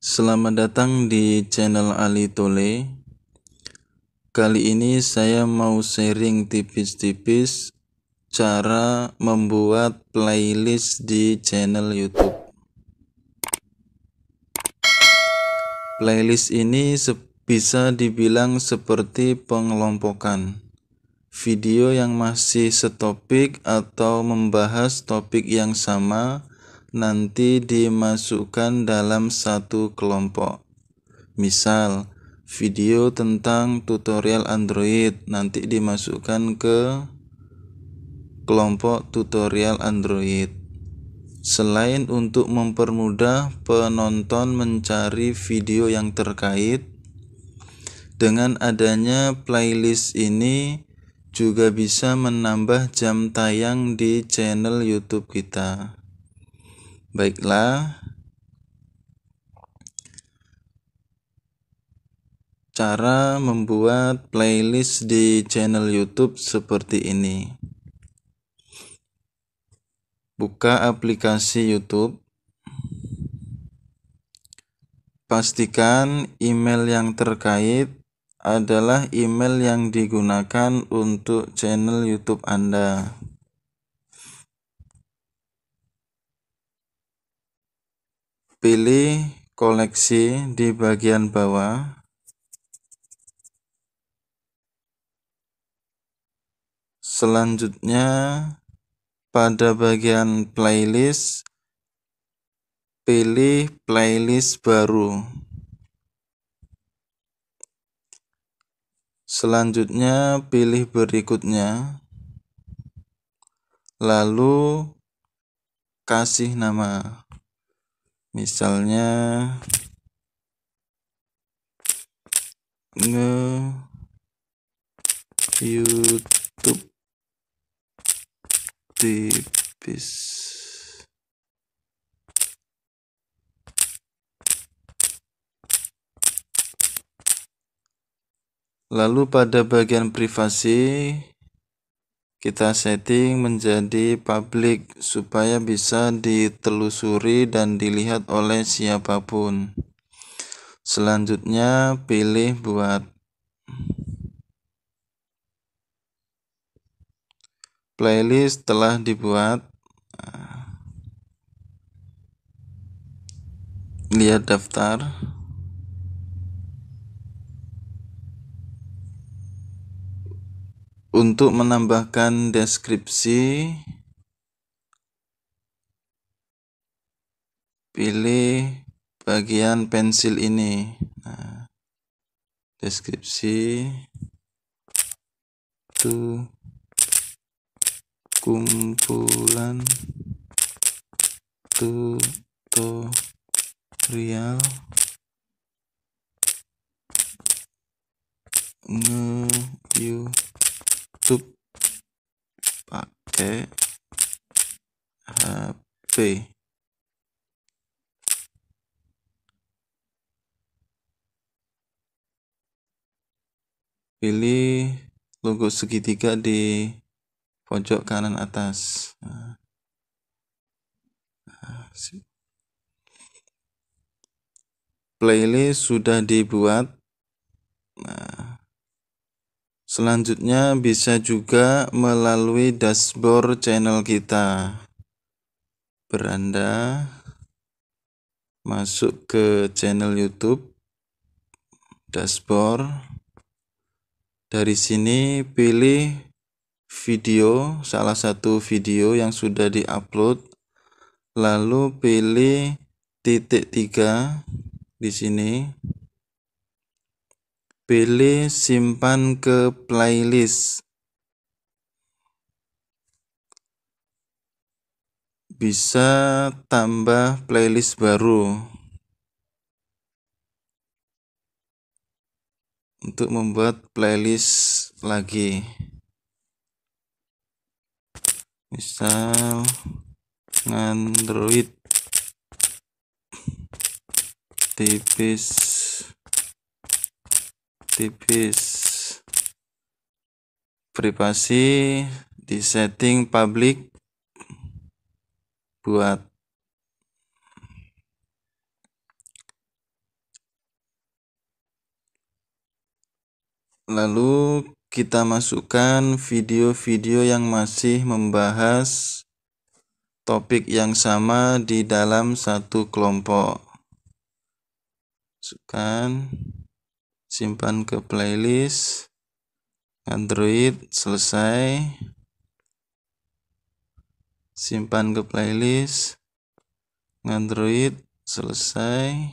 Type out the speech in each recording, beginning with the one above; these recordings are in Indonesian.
Selamat datang di channel Ali Tole. Kali ini saya mau sharing tipis-tipis cara membuat playlist di channel YouTube. Playlist ini bisa dibilang seperti pengelompokan video yang masih setopik atau membahas topik yang sama nanti dimasukkan dalam satu kelompok. Misal, video tentang tutorial Android nanti dimasukkan ke kelompok tutorial Android. Selain untuk mempermudah penonton mencari video yang terkait, dengan adanya playlist ini juga bisa menambah jam tayang di channel YouTube kita. Baiklah. Cara membuat playlist di channel YouTube seperti ini. Buka aplikasi YouTube. Pastikan email yang terkait adalah email yang digunakan untuk channel YouTube Anda. Pilih koleksi di bagian bawah. Selanjutnya, pada bagian playlist, pilih playlist baru. Selanjutnya, pilih berikutnya. Lalu, kasih nama misalnya nge YouTube tipis lalu pada bagian privasi kita setting menjadi public supaya bisa ditelusuri dan dilihat oleh siapapun. Selanjutnya pilih buat playlist telah dibuat. Lihat daftar. untuk menambahkan deskripsi pilih bagian pensil ini nah, deskripsi itu kumpulan tutorial Pilih logo segitiga di pojok kanan atas. Nah. Nah, playlist sudah dibuat. Nah. selanjutnya bisa juga melalui dashboard channel kita beranda masuk ke channel YouTube dashboard dari sini pilih video salah satu video yang sudah diupload lalu pilih titik tiga di sini pilih simpan ke playlist bisa tambah playlist baru untuk membuat playlist lagi misal Android tipis tipis privasi di setting public buat lalu kita masukkan video-video yang masih membahas topik yang sama di dalam satu kelompok masukkan simpan ke playlist Android selesai simpan ke playlist Android selesai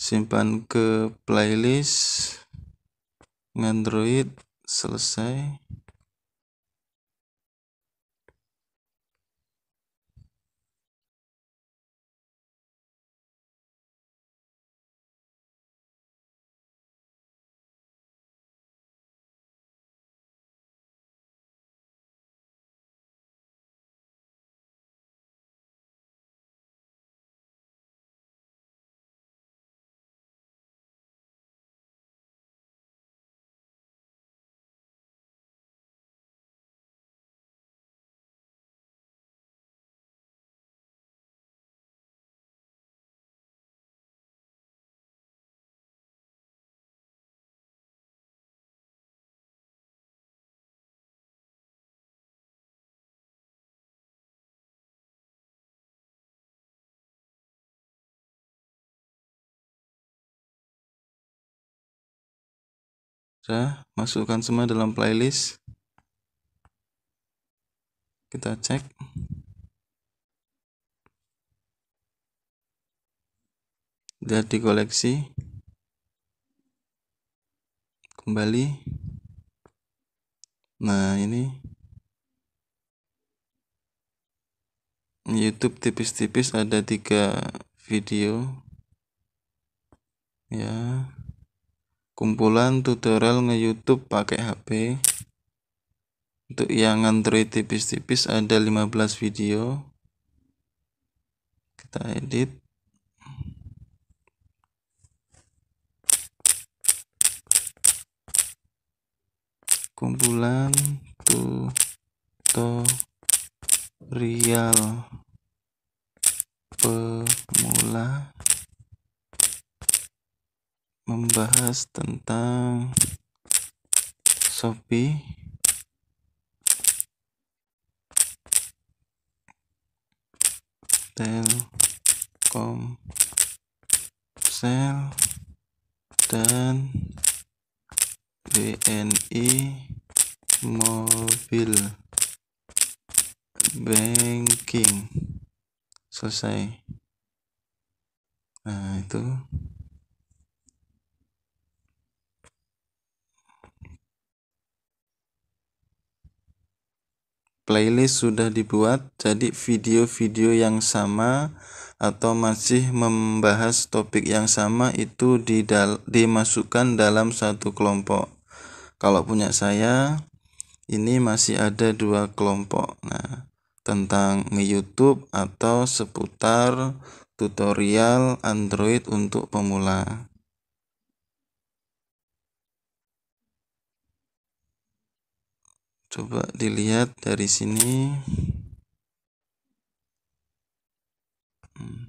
simpan ke playlist Android selesai Kita masukkan semua dalam playlist kita cek lihat di koleksi kembali nah ini YouTube tipis-tipis ada tiga video ya kumpulan tutorial nge-youtube pakai HP untuk yang Android tipis-tipis ada 15 video kita edit kumpulan tuh bahas tentang Shopee telkom, sel dan BNI Mobil Banking selesai nah itu playlist sudah dibuat, jadi video-video yang sama atau masih membahas topik yang sama itu didal dimasukkan dalam satu kelompok. Kalau punya saya, ini masih ada dua kelompok. Nah, tentang YouTube atau seputar tutorial Android untuk pemula. coba dilihat dari sini hmm.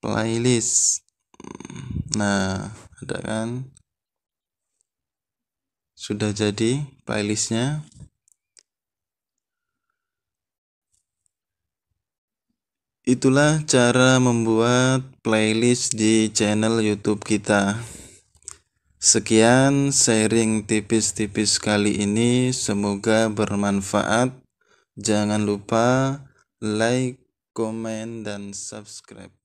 playlist hmm. nah ada kan sudah jadi playlistnya itulah cara membuat playlist di channel youtube kita Sekian sharing tipis-tipis kali ini, semoga bermanfaat. Jangan lupa like, comment, dan subscribe.